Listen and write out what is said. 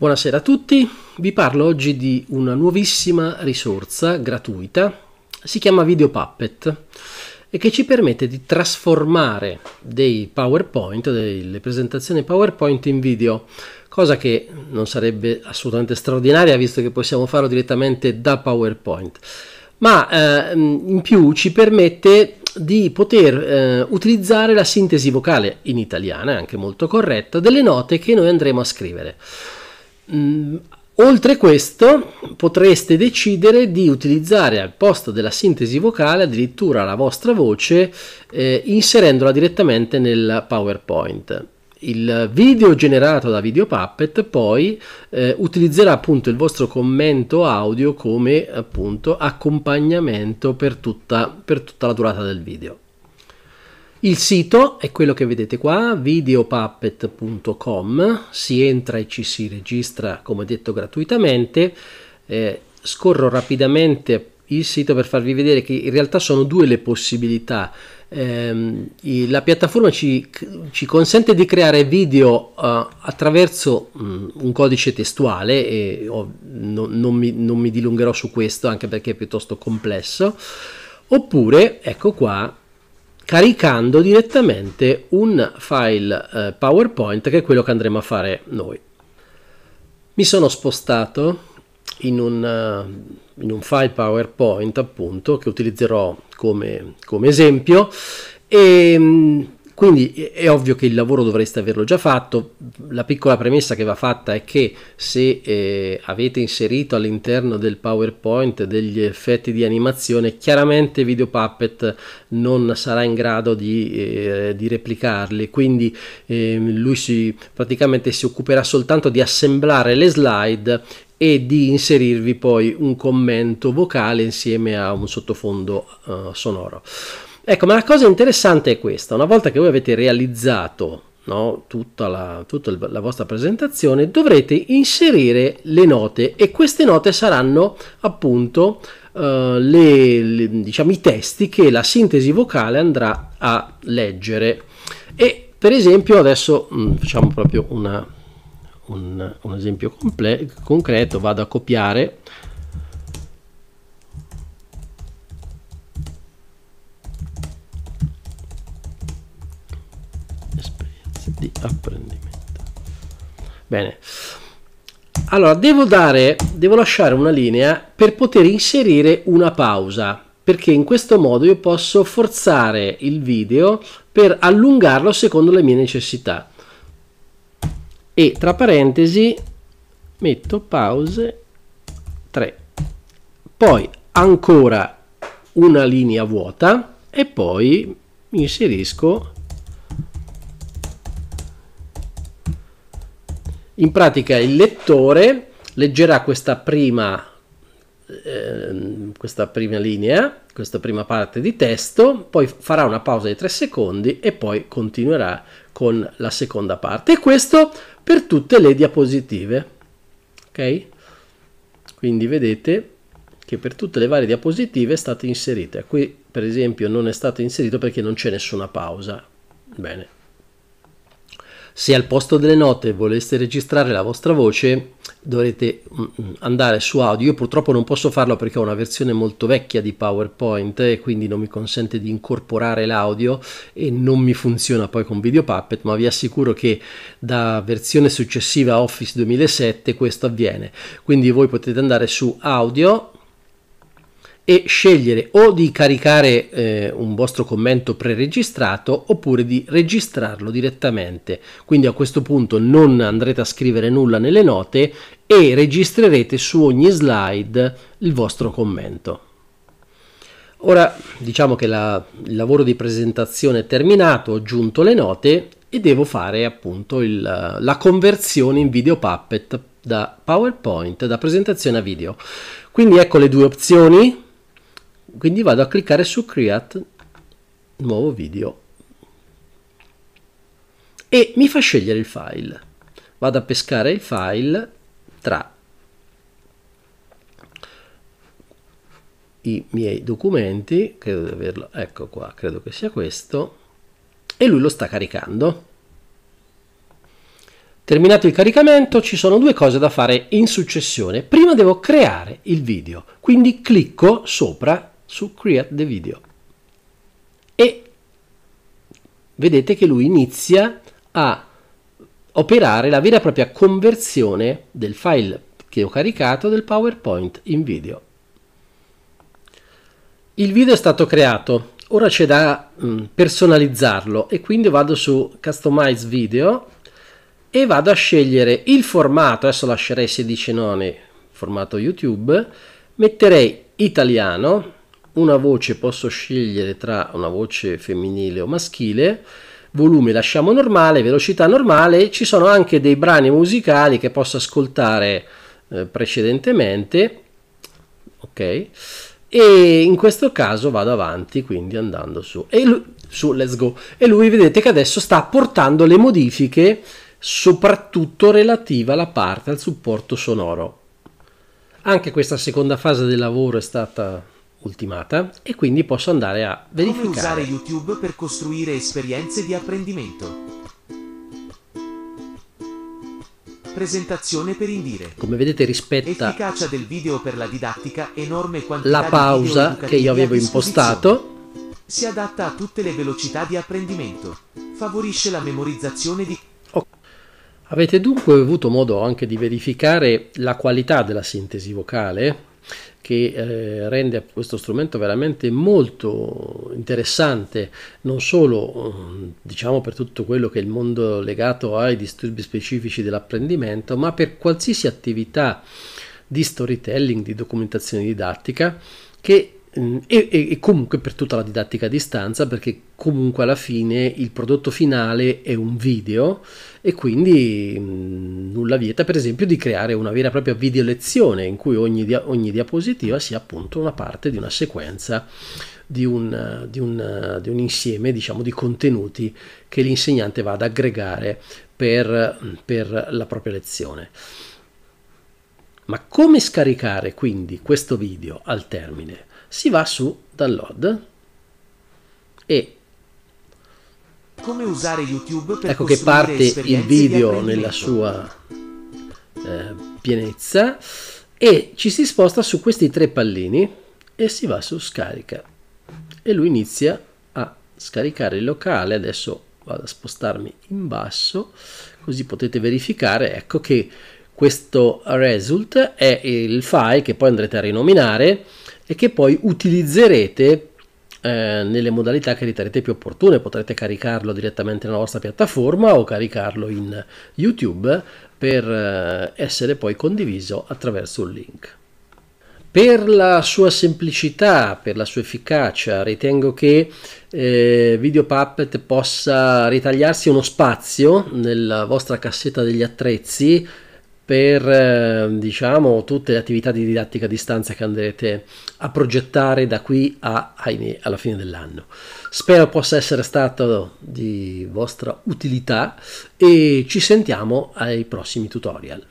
Buonasera a tutti, vi parlo oggi di una nuovissima risorsa gratuita, si chiama Video Puppet e che ci permette di trasformare dei PowerPoint, delle presentazioni PowerPoint in video, cosa che non sarebbe assolutamente straordinaria visto che possiamo farlo direttamente da PowerPoint, ma eh, in più ci permette di poter eh, utilizzare la sintesi vocale in italiana, anche molto corretta, delle note che noi andremo a scrivere. Mm, oltre questo potreste decidere di utilizzare al posto della sintesi vocale addirittura la vostra voce eh, inserendola direttamente nel PowerPoint. Il video generato da VideoPuppet poi eh, utilizzerà appunto il vostro commento audio come appunto accompagnamento per tutta, per tutta la durata del video. Il sito è quello che vedete qua, videopuppet.com, si entra e ci si registra come detto gratuitamente. Eh, scorro rapidamente il sito per farvi vedere che in realtà sono due le possibilità. Eh, la piattaforma ci, ci, consente di creare video uh, attraverso mh, mm, un codice testuale e oh, no, non, mi, non mi dilungherò su questo anche perché è piuttosto complesso. Oppure, ecco qua, caricando direttamente un file eh, PowerPoint che è quello che andremo a fare noi. Mi sono spostato in un, uh, in un file PowerPoint appunto che utilizzerò come, come esempio e mh, mm, quindi è ovvio che il lavoro dovreste averlo già fatto, la piccola premessa che va fatta è che se eh, avete inserito all'interno del PowerPoint degli effetti di animazione, chiaramente Video Puppet non sarà in grado di, eh, di replicarli, quindi eh, lui si, praticamente si occuperà soltanto di assemblare le slide e di inserirvi poi un commento vocale insieme a un sottofondo eh, sonoro. Ecco, ma la cosa interessante è questa, una volta che voi avete realizzato no, tutta, la, tutta la vostra presentazione, dovrete inserire le note e queste note saranno appunto Uh, le, le, diciamo, i testi che la sintesi vocale andrà a leggere. E per esempio adesso mh, mm, facciamo proprio una, un, un, esempio comple- concreto, vado a copiare di apprendimento. Bene. Allora, devo, dare, devo lasciare una linea per poter inserire una pausa, perché in questo modo io posso forzare il video per allungarlo secondo le mie necessità. E tra parentesi metto pause 3. Poi ancora una linea vuota e poi inserisco In pratica il lettore leggerà questa prima, eh, questa prima linea, questa prima parte di testo, poi farà una pausa di 3 secondi e poi continuerà con la seconda parte. E questo per tutte le diapositive. Ok? Quindi vedete che per tutte le varie diapositive è stata inserita. Qui per esempio non è stato inserito perché non c'è nessuna pausa. Bene. Se al posto delle note voleste registrare la vostra voce, dovrete mm, mm, andare su audio. Io purtroppo non posso farlo perché ho una versione molto vecchia di PowerPoint e quindi non mi consente di incorporare l'audio e non mi funziona poi con Video Puppet, ma vi assicuro che da versione successiva Office 2007 questo avviene. Quindi voi potete andare su audio e scegliere o di caricare eh, un vostro commento preregistrato oppure di registrarlo direttamente. Quindi a questo punto non andrete a scrivere nulla nelle note e registrerete su ogni slide il vostro commento. Ora diciamo che la, il lavoro di presentazione è terminato, ho aggiunto le note e devo fare appunto il, la conversione in video puppet da PowerPoint, da presentazione a video. Quindi ecco le due opzioni, quindi vado a cliccare su create nuovo video e mi fa scegliere il file vado a pescare il file tra i miei documenti credo di averlo ecco qua credo che sia questo e lui lo sta caricando Terminato il caricamento ci sono due cose da fare in successione. Prima devo creare il video, quindi clicco sopra su Create the Video e vedete che lui inizia a operare la vera e propria conversione del file che ho caricato del PowerPoint in video. Il video è stato creato, ora c'è da mh, mm, personalizzarlo e quindi vado su Customize Video e vado a scegliere il formato, adesso lascerei 16 noni, formato YouTube, metterei italiano una voce posso scegliere tra una voce femminile o maschile, volume lasciamo normale, velocità normale, ci sono anche dei brani musicali che posso ascoltare eh, precedentemente, ok? E in questo caso vado avanti, quindi andando su, e lui, su Let's Go. E lui vedete che adesso sta apportando le modifiche soprattutto relativa alla parte al supporto sonoro. Anche questa seconda fase del lavoro è stata ultimata e quindi posso andare a verificare. Come usare YouTube per costruire esperienze di apprendimento. Presentazione per indire. Come vedete rispetta efficacia del video per la didattica, enorme quantità la pausa che io avevo impostato. Si adatta a tutte le velocità di apprendimento. Favorisce la memorizzazione di Avete dunque avuto modo anche di verificare la qualità della sintesi vocale, che eh, rende questo strumento veramente molto interessante, non solo eh, diciamo per tutto quello che è il mondo legato ai disturbi specifici dell'apprendimento, ma per qualsiasi attività di storytelling, di documentazione didattica che Mm, e, e, comunque per tutta la didattica a distanza perché comunque alla fine il prodotto finale è un video e quindi mh, mm, nulla vieta per esempio di creare una vera e propria video lezione in cui ogni, dia- ogni diapositiva sia appunto una parte di una sequenza di un, di un, di un insieme diciamo, di contenuti che l'insegnante va ad aggregare per, mm, per la propria lezione. Ma come scaricare quindi questo video al termine? si va su download e come usare YouTube per ecco che parte il video nella sua eh, pienezza e ci si sposta su questi tre pallini e si va su scarica e lui inizia a scaricare il locale adesso vado a spostarmi in basso così potete verificare ecco che questo result è il file che poi andrete a rinominare e che poi utilizzerete eh, nelle modalità che riterrete più opportune. Potrete caricarlo direttamente nella vostra piattaforma o caricarlo in YouTube per eh, essere poi condiviso attraverso un link. Per la sua semplicità, per la sua efficacia, ritengo che eh, Video Puppet possa ritagliarsi uno spazio nella vostra cassetta degli attrezzi per ehm, diciamo, tutte le attività di didattica a distanza che andrete a progettare da qui a, ahimè, alla fine dell'anno. Spero possa essere stato di vostra utilità e ci sentiamo ai prossimi tutorial.